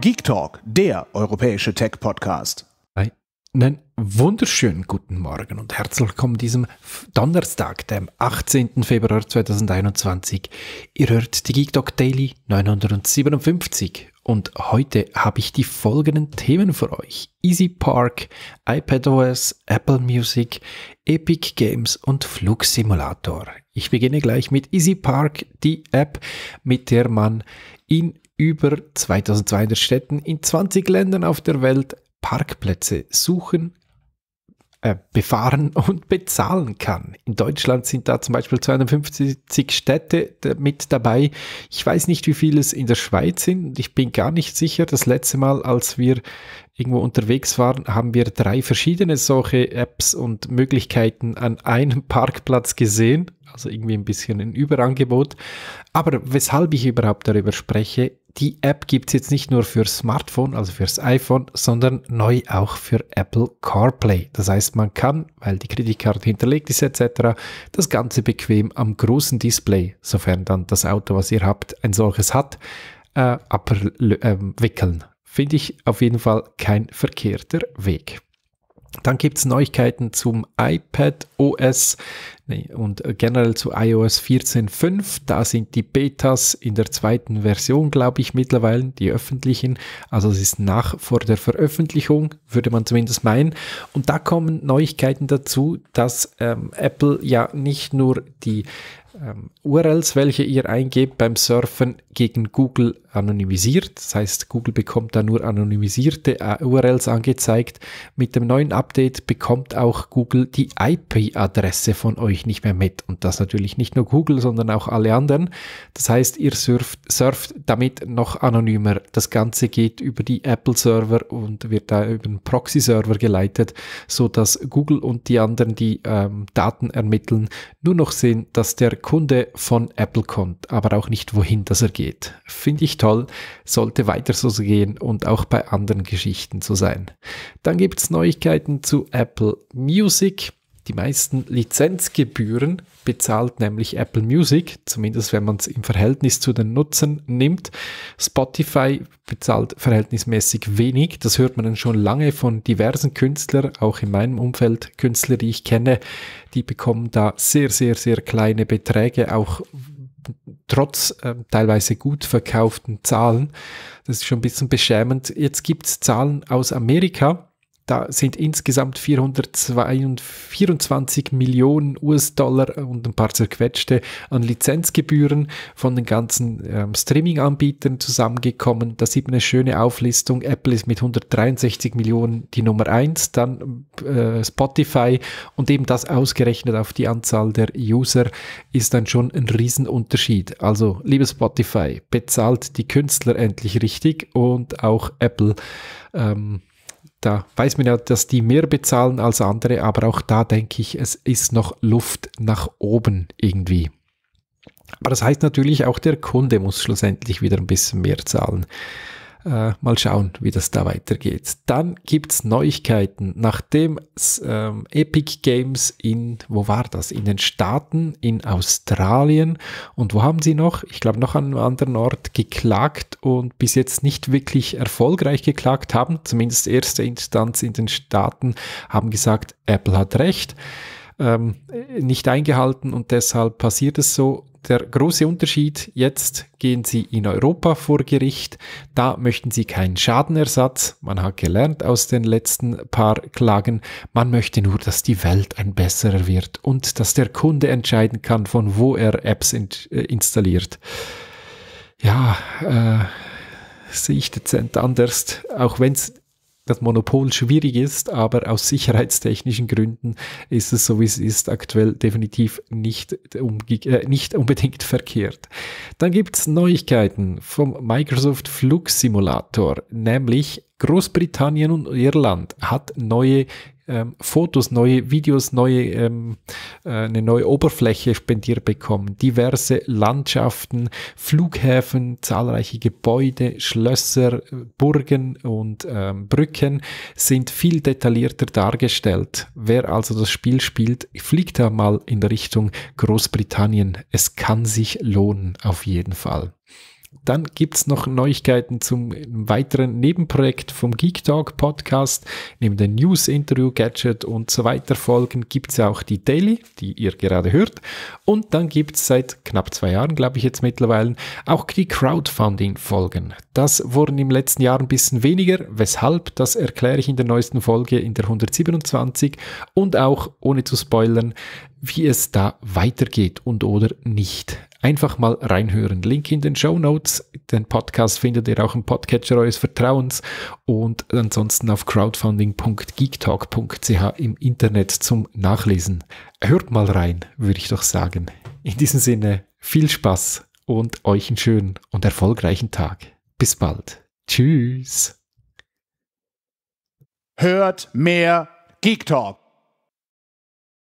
Geek Talk, der europäische Tech-Podcast. Einen wunderschönen guten Morgen und herzlich willkommen diesem Donnerstag, dem 18. Februar 2021. Ihr hört die Geek Talk Daily 957 und heute habe ich die folgenden Themen für euch. Easy Park, iPadOS, Apple Music, Epic Games und Flugsimulator. Ich beginne gleich mit Easy Park, die App, mit der man in über 2200 Städten in 20 Ländern auf der Welt Parkplätze suchen, äh, befahren und bezahlen kann. In Deutschland sind da zum Beispiel 250 Städte mit dabei. Ich weiß nicht, wie viele es in der Schweiz sind. Ich bin gar nicht sicher. Das letzte Mal, als wir irgendwo unterwegs waren, haben wir drei verschiedene solche Apps und Möglichkeiten an einem Parkplatz gesehen. Also irgendwie ein bisschen ein Überangebot. Aber weshalb ich überhaupt darüber spreche, die App gibt es jetzt nicht nur für Smartphone, also fürs iPhone, sondern neu auch für Apple CarPlay. Das heißt, man kann, weil die Kreditkarte hinterlegt ist etc., das Ganze bequem am großen Display, sofern dann das Auto, was ihr habt, ein solches hat, äh, ähm, wickeln. Finde ich auf jeden Fall kein verkehrter Weg. Dann gibt es Neuigkeiten zum iPad OS Nee. Und äh, generell zu iOS 14.5, da sind die Betas in der zweiten Version, glaube ich, mittlerweile, die öffentlichen. Also es ist nach vor der Veröffentlichung, würde man zumindest meinen. Und da kommen Neuigkeiten dazu, dass ähm, Apple ja nicht nur die ähm, URLs, welche ihr eingebt beim Surfen, gegen Google anonymisiert. Das heißt, Google bekommt da nur anonymisierte äh, URLs angezeigt. Mit dem neuen Update bekommt auch Google die IP-Adresse von euch ich nicht mehr mit. Und das natürlich nicht nur Google, sondern auch alle anderen. Das heißt, ihr surft, surft damit noch anonymer. Das Ganze geht über die Apple-Server und wird da über einen Proxy-Server geleitet, so dass Google und die anderen, die ähm, Daten ermitteln, nur noch sehen, dass der Kunde von Apple kommt, aber auch nicht, wohin das er geht. Finde ich toll, sollte weiter so gehen und auch bei anderen Geschichten so sein. Dann gibt es Neuigkeiten zu Apple Music. Die meisten Lizenzgebühren bezahlt nämlich Apple Music, zumindest wenn man es im Verhältnis zu den Nutzen nimmt. Spotify bezahlt verhältnismäßig wenig. Das hört man dann schon lange von diversen Künstlern, auch in meinem Umfeld Künstler, die ich kenne, die bekommen da sehr, sehr, sehr kleine Beträge, auch trotz äh, teilweise gut verkauften Zahlen. Das ist schon ein bisschen beschämend. Jetzt gibt es Zahlen aus Amerika da sind insgesamt 424 Millionen US-Dollar und ein paar zerquetschte an Lizenzgebühren von den ganzen ähm, Streaming-Anbietern zusammengekommen. Da sieht man eine schöne Auflistung. Apple ist mit 163 Millionen die Nummer 1, dann äh, Spotify und eben das ausgerechnet auf die Anzahl der User ist dann schon ein Riesenunterschied. Also, liebe Spotify, bezahlt die Künstler endlich richtig und auch Apple. Ähm, da weiß man ja, dass die mehr bezahlen als andere, aber auch da denke ich, es ist noch Luft nach oben irgendwie. Aber das heißt natürlich, auch der Kunde muss schlussendlich wieder ein bisschen mehr zahlen. Äh, mal schauen, wie das da weitergeht. Dann gibt's Neuigkeiten. Nachdem ähm, Epic Games in, wo war das? In den Staaten, in Australien und wo haben sie noch? Ich glaube, noch an einem anderen Ort geklagt und bis jetzt nicht wirklich erfolgreich geklagt haben. Zumindest erste Instanz in den Staaten haben gesagt, Apple hat recht. Ähm, nicht eingehalten und deshalb passiert es so der große Unterschied, jetzt gehen sie in Europa vor Gericht, da möchten sie keinen Schadenersatz, man hat gelernt aus den letzten paar Klagen, man möchte nur, dass die Welt ein besserer wird und dass der Kunde entscheiden kann, von wo er Apps in, äh, installiert. Ja, äh, sehe ich dezent anders, auch wenn es das Monopol schwierig ist, aber aus sicherheitstechnischen Gründen ist es so, wie es ist, aktuell definitiv nicht, äh, nicht unbedingt verkehrt. Dann gibt es Neuigkeiten vom Microsoft Flugsimulator, nämlich Großbritannien und Irland hat neue ähm, Fotos, neue Videos, neue, ähm, äh, eine neue Oberfläche spendiert bekommen. Diverse Landschaften, Flughäfen, zahlreiche Gebäude, Schlösser, Burgen und ähm, Brücken sind viel detaillierter dargestellt. Wer also das Spiel spielt, fliegt da mal in Richtung Großbritannien. Es kann sich lohnen, auf jeden Fall. Dann gibt es noch Neuigkeiten zum weiteren Nebenprojekt vom Geek Talk Podcast. Neben den News, Interview, Gadget und so weiter Folgen gibt's ja auch die Daily, die ihr gerade hört. Und dann gibt es seit knapp zwei Jahren, glaube ich jetzt mittlerweile, auch die Crowdfunding-Folgen. Das wurden im letzten Jahr ein bisschen weniger. Weshalb, das erkläre ich in der neuesten Folge in der 127 und auch, ohne zu spoilern, wie es da weitergeht und oder nicht. Einfach mal reinhören. Link in den Show Notes. Den Podcast findet ihr auch im Podcatcher eures Vertrauens und ansonsten auf crowdfunding.geektalk.ch im Internet zum Nachlesen. Hört mal rein, würde ich doch sagen. In diesem Sinne, viel Spaß und euch einen schönen und erfolgreichen Tag. Bis bald. Tschüss. Hört mehr Geek Talk.